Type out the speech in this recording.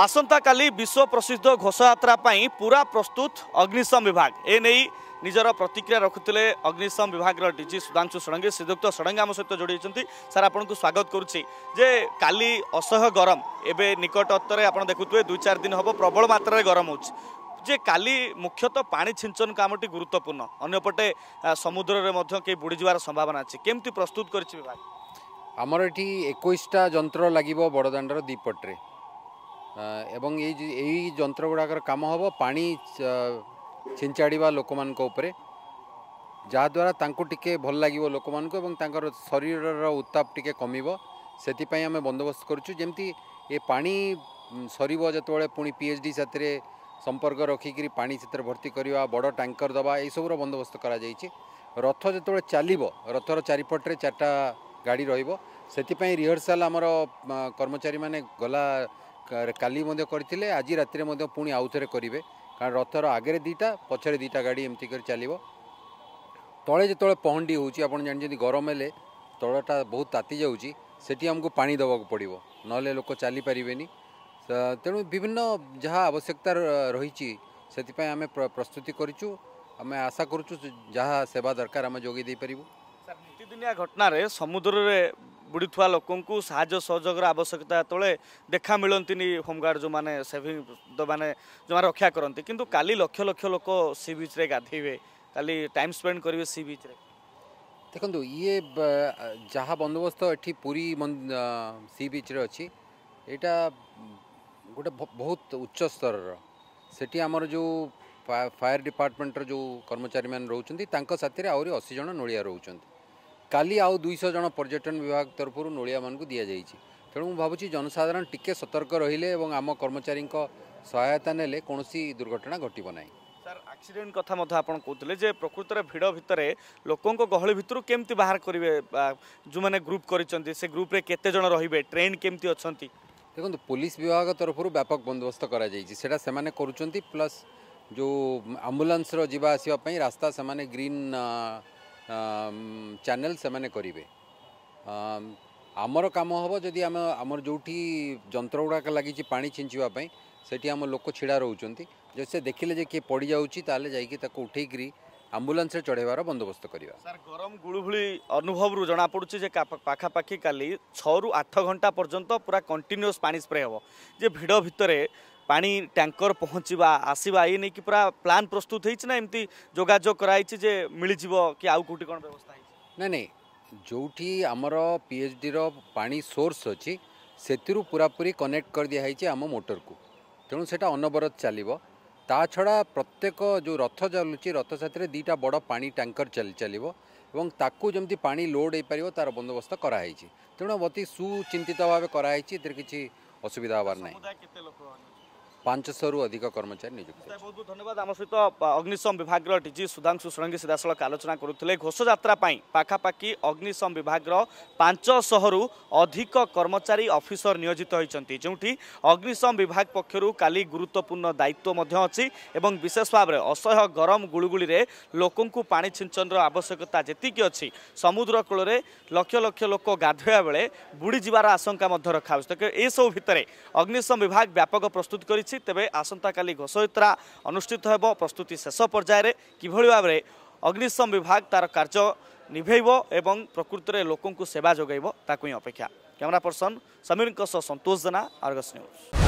ଆସନ୍ତାକାଲି ବିଶ୍ୱ ପ୍ରସିଦ୍ଧ ଘୋଷଯାତ୍ରା ପାଇଁ ପୁରା ପ୍ରସ୍ତୁତ ଅଗ୍ନିଶମ ବିଭାଗ ଏ ନେଇ ନିଜର ପ୍ରତିକ୍ରିୟା ରଖୁଥିଲେ ଅଗ୍ନିଶମ ବିଭାଗର ଡିଜି ସୁଧାଂଶୁ ଷଡ଼ଙ୍ଗୀ ଶ୍ରୀଯୁକ୍ତ ଷଡ଼ଙ୍ଗୀ ଆମ ସହିତ ଯୋଡ଼ି ହୋଇଛନ୍ତି ସାର୍ ଆପଣଙ୍କୁ ସ୍ୱାଗତ କରୁଛି ଯେ କାଲି ଅସହ୍ୟ ଗରମ ଏବେ ନିକଟତରେ ଆପଣ ଦେଖୁଥିବେ ଦୁଇ ଚାରି ଦିନ ହେବ ପ୍ରବଳ ମାତ୍ରାରେ ଗରମ ହେଉଛି ଯେ କାଲି ମୁଖ୍ୟତଃ ପାଣି ଛିଞ୍ଚନ କାମଟି ଗୁରୁତ୍ୱପୂର୍ଣ୍ଣ ଅନ୍ୟପଟେ ସମୁଦ୍ରରେ ମଧ୍ୟ କେହି ବୁଡ଼ିଯିବାର ସମ୍ଭାବନା ଅଛି କେମିତି ପ୍ରସ୍ତୁତ କରିଛି ବିଭାଗ ଆମର ଏଠି ଏକୋଇଶଟା ଯନ୍ତ୍ର ଲାଗିବ ବଡ଼ଦାଣ୍ଡର ଦ୍ୱିପଟରେ ଏବଂ ଏଇ ଏଇ ଗୁଡ଼ାକର କାମ ହେବ ପାଣି ଛିଞ୍ଚାଡ଼ିବା ଲୋକମାନଙ୍କ ଉପରେ ଯାହାଦ୍ୱାରା ତାଙ୍କୁ ଟିକେ ଭଲ ଲାଗିବ ଲୋକମାନଙ୍କୁ ଏବଂ ତାଙ୍କର ଶରୀରର ଉତ୍ତାପ ଟିକେ କମିବ ସେଥିପାଇଁ ଆମେ ବନ୍ଦୋବସ୍ତ କରୁଛୁ ଯେମିତି ଏ ପାଣି ସରିବ ଯେତେବେଳେ ପୁଣି ପି ଏଚ୍ ଡି ସେଥିରେ ସମ୍ପର୍କ ରଖିକିରି ପାଣି ସେଥିରେ ଭର୍ତ୍ତି କରିବା ବଡ଼ ଟ୍ୟାଙ୍କର ଦେବା ଏଇସବୁର ବନ୍ଦୋବସ୍ତ କରାଯାଇଛି ରଥ ଯେତେବେଳେ ଚାଲିବ ରଥର ଚାରିପଟରେ ଚାରିଟା ଗାଡ଼ି ରହିବ ସେଥିପାଇଁ ରିହର୍ସାଲ୍ ଆମର କର୍ମଚାରୀମାନେ ଗଲା କାଲି ମଧ୍ୟ କରିଥିଲେ ଆଜି ରାତିରେ ମଧ୍ୟ ପୁଣି ଆଉଥରେ କରିବେ କାରଣ ରଥର ଆଗରେ ଦୁଇଟା ପଛରେ ଦୁଇଟା ଗାଡ଼ି ଏମିତି କରି ଚାଲିବ ତଳେ ଯେତେବେଳେ ପହଣ୍ଡି ହେଉଛି ଆପଣ ଜାଣିଛନ୍ତି ଗରମ ହେଲେ ତଳଟା ବହୁତ ତାତି ଯାଉଛି ସେଠି ଆମକୁ ପାଣି ଦେବାକୁ ପଡ଼ିବ ନହେଲେ ଲୋକ ଚାଲିପାରିବେନି ତେଣୁ ବିଭିନ୍ନ ଯାହା ଆବଶ୍ୟକତା ରହିଛି ସେଥିପାଇଁ ଆମେ ପ୍ରସ୍ତୁତି କରିଛୁ ଆମେ ଆଶା କରୁଛୁ ଯାହା ସେବା ଦରକାର ଆମେ ଯୋଗାଇ ଦେଇପାରିବୁ ସାର୍ ନିତିଦିନିଆ ଘଟଣାରେ ସମୁଦ୍ରରେ ବୁଡ଼ିଥିବା ଲୋକଙ୍କୁ ସାହାଯ୍ୟ ସହଯୋଗର ଆବଶ୍ୟକତା ତଳେ ଦେଖା ମିଳନ୍ତିନି ହୋମଗାର୍ଡ଼ ଯେଉଁମାନେ ସେଭିଂ ମାନେ ଯେଉଁମାନେ ରକ୍ଷା କରନ୍ତି କିନ୍ତୁ କାଲି ଲକ୍ଷ ଲକ୍ଷ ଲୋକ ସି ବିଚ୍ରେ ଗାଧେଇବେ କାଲି ଟାଇମ୍ ସ୍ପେଣ୍ଡ କରିବେ ସି ବିଚ୍ରେ ଦେଖନ୍ତୁ ଇଏ ଯାହା ବନ୍ଦୋବସ୍ତ ଏଠି ପୁରୀ ସି ବିଚ୍ରେ ଅଛି ଏଇଟା ଗୋଟେ ବହୁତ ଉଚ୍ଚ ସ୍ତରର ସେଠି ଆମର ଯେଉଁ ଫାୟାର ଡିପାର୍ଟମେଣ୍ଟର ଯେଉଁ କର୍ମଚାରୀମାନେ ରହୁଛନ୍ତି ତାଙ୍କ ସାଥିରେ ଆହୁରି ଅଶୀ ଜଣ ନୋଳିଆ ରହୁଛନ୍ତି কালি আউ দুইশ জন পর্যটন বিভাগ তরফর নোড়িয়া মানুষ দিয়েছে তেমন মু ভাবুছি জনসাধারণ টিকে সতর্ক রহলে এবং আম কর্মচারী সহায়তা নেলে কৌশি দুর্ঘটনা ঘটব না ସାର୍ ଆକ୍ସିଡେଣ୍ଟ କଥା ମଧ୍ୟ ଆପଣ କହୁଥିଲେ ଯେ ପ୍ରକୃତରେ ଭିଡ଼ ଭିତରେ ଲୋକଙ୍କ ଗହଳି ଭିତରୁ କେମିତି ବାହାର କରିବେ ଯେଉଁମାନେ ଗ୍ରୁପ୍ କରିଛନ୍ତି ସେ ଗ୍ରୁପ୍ରେ କେତେ ଜଣ ରହିବେ ଟ୍ରେନ୍ କେମିତି ଅଛନ୍ତି ଦେଖନ୍ତୁ ପୋଲିସ ବିଭାଗ ତରଫରୁ ବ୍ୟାପକ ବନ୍ଦୋବସ୍ତ କରାଯାଇଛି ସେଇଟା ସେମାନେ କରୁଛନ୍ତି ପ୍ଲସ୍ ଯେଉଁ ଆମ୍ବୁଲାନ୍ସର ଯିବା ଆସିବା ପାଇଁ ରାସ୍ତା ସେମାନେ ଗ୍ରୀନ୍ ଚ୍ୟାନେଲ ସେମାନେ କରିବେ ଆମର କାମ ହେବ ଯଦି ଆମେ ଆମର ଯେଉଁଠି ଯନ୍ତ୍ର ଗୁଡ଼ାକ ଲାଗିଛି ପାଣି ଛିଞ୍ଚିବା ପାଇଁ ସେଠି ଆମ ଲୋକ ଛିଡ଼ା ରହୁଛନ୍ତି ଯଦି ସେ ଦେଖିଲେ ଯେ କିଏ ପଡ଼ିଯାଉଛି ତାହେଲେ ଯାଇକି ତାକୁ ଉଠେଇକିରି ଆମ୍ବୁଲାନ୍ସରେ ଚଢ଼େଇବାର ବନ୍ଦୋବସ୍ତ କରିବା ସାର୍ ଗରମ ଗୁଳୁଭୁଳି ଅନୁଭବରୁ ଜଣାପଡ଼ୁଛି ଯେ ପାଖାପାଖି କାଲି ଛଅରୁ ଆଠ ଘଣ୍ଟା ପର୍ଯ୍ୟନ୍ତ ପୁରା କଣ୍ଟିନ୍ୟୁଅସ୍ ପାଣି ସ୍ପ୍ରେ ହେବ ଯେ ଭିଡ଼ ଭିତରେ ପାଣି ଟ୍ୟାଙ୍କର ପହଞ୍ଚିବା ଆସିବା ଏ ନେଇକି ପୁରା ପ୍ଲାନ୍ ପ୍ରସ୍ତୁତ ହେଇଛି ନା ଏମିତି ଯୋଗାଯୋଗ କରାହେଇଛି ଯେ ମିଳିଯିବ କି ଆଉ କେଉଁଠି କ'ଣ ବ୍ୟବସ୍ଥା ହେଇଛି ନାଇଁ ନାଇଁ ଯେଉଁଠି ଆମର ପିଏଚ୍ଡିର ପାଣି ସୋର୍ସ ଅଛି ସେଥିରୁ ପୁରାପୁରି କନେକ୍ଟ କରିଦିଆହେଇଛି ଆମ ମୋଟରକୁ ତେଣୁ ସେଇଟା ଅନବରତ ଚାଲିବ ତା ଛଡ଼ା ପ୍ରତ୍ୟେକ ଯେଉଁ ରଥ ଚାଲୁଛି ରଥ ସାଥିରେ ଦୁଇଟା ବଡ଼ ପାଣି ଟ୍ୟାଙ୍କର ଚାଲି ଚାଲିବ ଏବଂ ତାକୁ ଯେମିତି ପାଣି ଲୋଡ଼୍ ହେଇପାରିବ ତା'ର ବନ୍ଦୋବସ୍ତ କରାହେଇଛି ତେଣୁ ଅତି ସୁଚିନ୍ତିତ ଭାବେ କରାହେଇଛି ଏଥିରେ କିଛି ଅସୁବିଧା ହେବାର ନାହିଁ ପାଞ୍ଚଶହରୁ ଅଧିକ କର୍ମଚାରୀ ନିଯୁକ୍ତ ବହୁତ ବହୁତ ଧନ୍ୟବାଦ ଆମ ସହିତ ଅଗ୍ନିଶମ ବିଭାଗର ଡିଜି ସୁଧାଂଶୁ ଷଡ଼ଙ୍ଗୀ ସିଧାସଳଖ ଆଲୋଚନା କରୁଥିଲେ ଘୋଷଯାତ୍ରା ପାଇଁ ପାଖାପାଖି ଅଗ୍ନିଶମ ବିଭାଗର ପାଞ୍ଚଶହରୁ ଅଧିକ କର୍ମଚାରୀ ଅଫିସର ନିୟୋଜିତ ହୋଇଛନ୍ତି ଯେଉଁଠି ଅଗ୍ନିଶମ ବିଭାଗ ପକ୍ଷରୁ କାଲି ଗୁରୁତ୍ୱପୂର୍ଣ୍ଣ ଦାୟିତ୍ୱ ମଧ୍ୟ ଅଛି ଏବଂ ବିଶେଷ ଭାବରେ ଅସହ୍ୟ ଗରମ ଗୁଳୁଗୁଳିରେ ଲୋକଙ୍କୁ ପାଣି ଛିଞ୍ଚନର ଆବଶ୍ୟକତା ଯେତିକି ଅଛି ସମୁଦ୍ର କୂଳରେ ଲକ୍ଷ ଲକ୍ଷ ଲୋକ ଗାଧୋଇବା ବେଳେ ବୁଡ଼ିଯିବାର ଆଶଙ୍କା ମଧ୍ୟ ରଖାଯାଉଛି ଏସବୁ ଭିତରେ ଅଗ୍ନିଶମ ବିଭାଗ ବ୍ୟାପକ ପ୍ରସ୍ତୁତ କରିଛି ଚାଲିଛି ତେବେ ଆସନ୍ତାକାଲି ଘୋଷଯାତ୍ରା ଅନୁଷ୍ଠିତ ହେବ ପ୍ରସ୍ତୁତି ଶେଷ ପର୍ଯ୍ୟାୟରେ କିଭଳି ଭାବରେ ଅଗ୍ନିଶମ ବିଭାଗ ତାର କାର୍ଯ୍ୟ ନିଭେଇବ ଏବଂ ପ୍ରକୃତରେ ଲୋକଙ୍କୁ ସେବା ଯୋଗାଇବ ତାକୁ ହିଁ ଅପେକ୍ଷା କ୍ୟାମେରା ପର୍ସନ ସମୀରଙ୍କ ସହ ସନ୍ତୋଷ ଜେନା ଅର୍ଗସ ନ୍ୟୁଜ୍